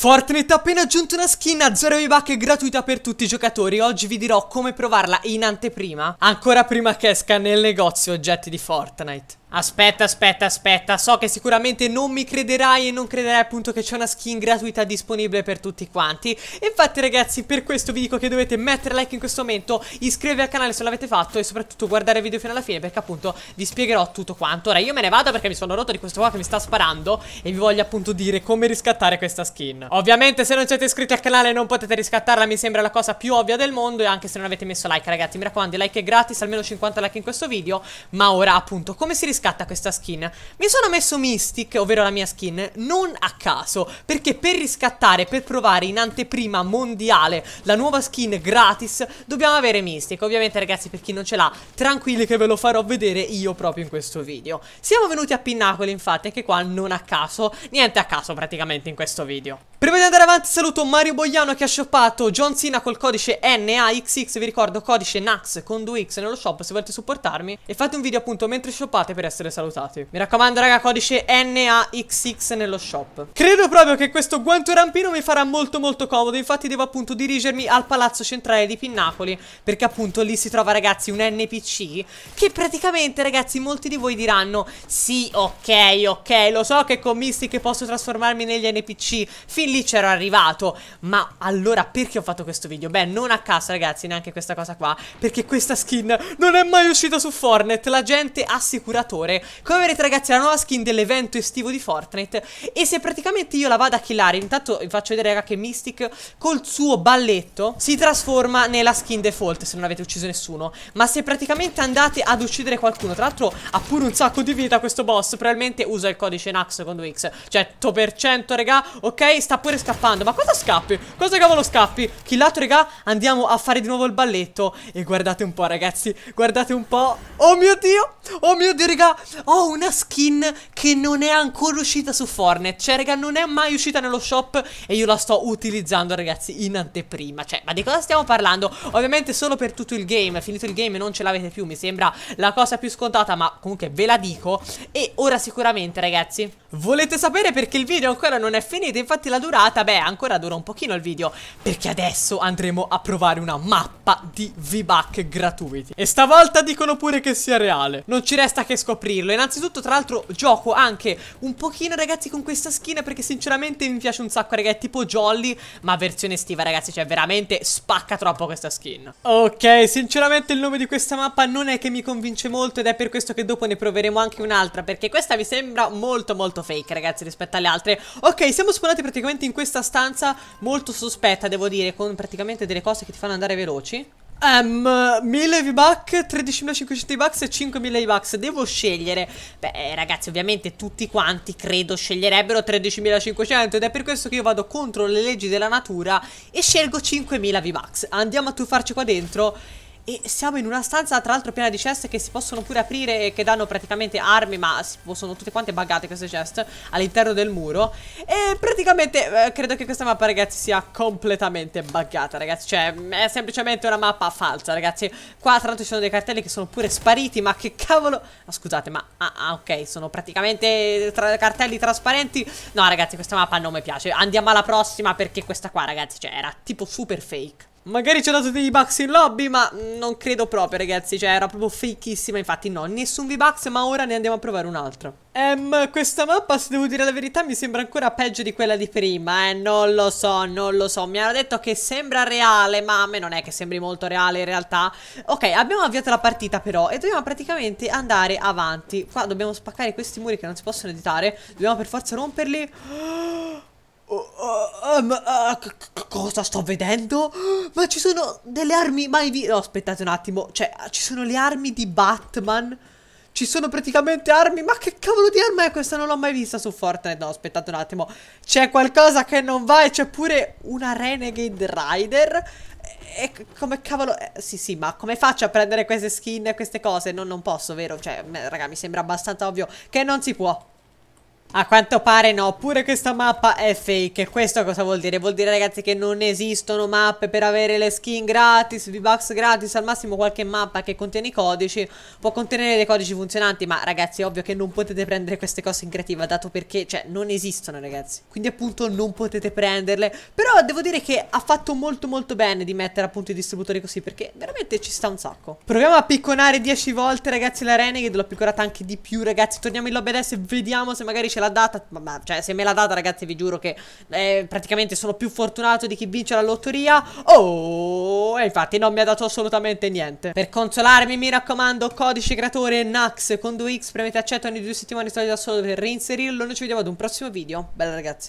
Fortnite ha appena aggiunto una skin a 0 V-Buck gratuita per tutti i giocatori Oggi vi dirò come provarla in anteprima Ancora prima che esca nel negozio oggetti di Fortnite Aspetta, aspetta, aspetta, so che sicuramente non mi crederai e non crederai appunto che c'è una skin gratuita disponibile per tutti quanti Infatti ragazzi per questo vi dico che dovete mettere like in questo momento, iscrivervi al canale se l'avete fatto e soprattutto guardare il video fino alla fine perché appunto vi spiegherò tutto quanto Ora io me ne vado perché mi sono rotto di questo qua che mi sta sparando e vi voglio appunto dire come riscattare questa skin Ovviamente se non siete iscritti al canale non potete riscattarla, mi sembra la cosa più ovvia del mondo e anche se non avete messo like ragazzi mi raccomando like è gratis, almeno 50 like in questo video Ma ora appunto come si riscatta? scatta questa skin? Mi sono messo Mystic, ovvero la mia skin, non a caso, perché per riscattare, per provare in anteprima mondiale la nuova skin gratis, dobbiamo avere Mystic. Ovviamente ragazzi, per chi non ce l'ha, tranquilli che ve lo farò vedere io proprio in questo video. Siamo venuti a Pinnacoli, infatti, anche qua non a caso, niente a caso praticamente in questo video. Prima di andare avanti saluto Mario Bogliano che ha shoppato John Cena col codice NAXX, vi ricordo codice NAX con 2X nello shop se volete supportarmi e fate un video appunto mentre shoppate per essere salutati. Mi raccomando raga, codice NAXX nello shop. Credo proprio che questo guanto rampino mi farà molto molto comodo, infatti devo appunto dirigermi al palazzo centrale di Pinnapoli, perché appunto lì si trova ragazzi un NPC che praticamente ragazzi molti di voi diranno sì ok ok lo so che con Mystic posso trasformarmi negli NPC, fin lì c'ero arrivato, ma allora perché ho fatto questo video? Beh non a caso ragazzi neanche questa cosa qua, perché questa skin non è mai uscita su Fortnite, la gente ha giocatore. Come vedete ragazzi è la nuova skin dell'evento estivo di Fortnite e se praticamente io la vado a killare, intanto vi faccio vedere raga che Mystic col suo balletto si trasforma nella skin default se non avete ucciso nessuno, ma se praticamente andate ad uccidere qualcuno, tra l'altro ha pure un sacco di vita questo boss, probabilmente usa il codice NAX con 2X, cioè 100% raga, ok? Sta pure scappando, ma cosa scappi? Cosa cavolo scappi? Killato raga, andiamo a fare di nuovo il balletto e guardate un po' ragazzi, guardate un po', oh mio dio, oh mio dio raga ho una skin che non è ancora uscita su Fortnite. Cioè, raga, non è mai uscita nello shop e io la sto utilizzando, ragazzi, in anteprima. Cioè, ma di cosa stiamo parlando? Ovviamente solo per tutto il game. Finito il game non ce l'avete più, mi sembra la cosa più scontata, ma comunque ve la dico. E ora sicuramente, ragazzi, volete sapere perché il video ancora non è finito? Infatti la durata, beh, ancora dura un pochino il video. Perché adesso andremo a provare una mappa di V-Buck gratuiti. E stavolta dicono pure che sia reale. Non ci resta che scoprire scoprirlo Innanzitutto tra l'altro gioco anche un pochino ragazzi con questa skin Perché sinceramente mi piace un sacco ragazzi, è tipo Jolly Ma versione estiva ragazzi, cioè veramente spacca troppo questa skin Ok, sinceramente il nome di questa mappa non è che mi convince molto Ed è per questo che dopo ne proveremo anche un'altra Perché questa mi sembra molto molto fake ragazzi rispetto alle altre Ok, siamo spawnati praticamente in questa stanza molto sospetta devo dire Con praticamente delle cose che ti fanno andare veloci Um, 1000 V-Buck, 13.500 V-Bucks e 5.000 V-Bucks. Devo scegliere. Beh, eh, ragazzi, ovviamente tutti quanti credo sceglierebbero 13.500 ed è per questo che io vado contro le leggi della natura e scelgo 5.000 V-Bucks. Andiamo a tuffarci qua dentro e siamo in una stanza tra l'altro piena di chest che si possono pure aprire e che danno praticamente armi ma boh, sono tutte quante buggate queste chest all'interno del muro E praticamente eh, credo che questa mappa ragazzi sia completamente buggata ragazzi Cioè è semplicemente una mappa falsa ragazzi Qua tra l'altro ci sono dei cartelli che sono pure spariti ma che cavolo ah, Scusate ma ah, ah, ok sono praticamente tra cartelli trasparenti No ragazzi questa mappa non mi piace Andiamo alla prossima perché questa qua ragazzi cioè era tipo super fake Magari ci ho dato dei v bucks in lobby, ma non credo proprio, ragazzi. Cioè, era proprio fakeissima. Infatti, no, nessun V-Bucks, ma ora ne andiamo a provare un un'altra. Ehm, questa mappa, se devo dire la verità, mi sembra ancora peggio di quella di prima. Eh, non lo so, non lo so. Mi hanno detto che sembra reale, ma a me non è che sembri molto reale in realtà. Ok, abbiamo avviato la partita, però, e dobbiamo praticamente andare avanti. Qua dobbiamo spaccare questi muri che non si possono editare. Dobbiamo per forza romperli. Oh! Oh, oh, oh, ma, uh, cosa sto vedendo? Ma ci sono delle armi mai vi... No, aspettate un attimo. Cioè, ah, ci sono le armi di Batman. Ci sono praticamente armi. Ma che cavolo di arma è questa? Non l'ho mai vista su Fortnite. No, aspettate un attimo. C'è qualcosa che non va e c'è pure una Renegade Rider. E come cavolo... Eh, sì, sì, ma come faccio a prendere queste skin e queste cose? Non, non posso, vero? Cioè, raga, mi sembra abbastanza ovvio che non si può. A quanto pare no, pure questa mappa è fake E questo cosa vuol dire? Vuol dire ragazzi che non esistono mappe per avere le skin gratis, V-Bucks gratis Al massimo qualche mappa che contiene i codici Può contenere dei codici funzionanti Ma ragazzi è ovvio che non potete prendere queste cose in creativa Dato perché, cioè, non esistono ragazzi Quindi appunto non potete prenderle Però devo dire che ha fatto molto molto bene di mettere appunto i distributori così Perché veramente ci sta un sacco Proviamo a picconare 10 volte ragazzi la Renegade L'ho picconata anche di più ragazzi Torniamo in lobby adesso e vediamo se magari c'è la data, ma, cioè se me l'ha data ragazzi vi giuro che eh, praticamente sono più fortunato di chi vince la lotteria. Oh, e infatti non mi ha dato assolutamente niente. Per consolarmi mi raccomando codice creatore NAX con 2x, premete accetto ogni due settimane storia da solo per reinserirlo. Noi ci vediamo ad un prossimo video. Bella ragazzi.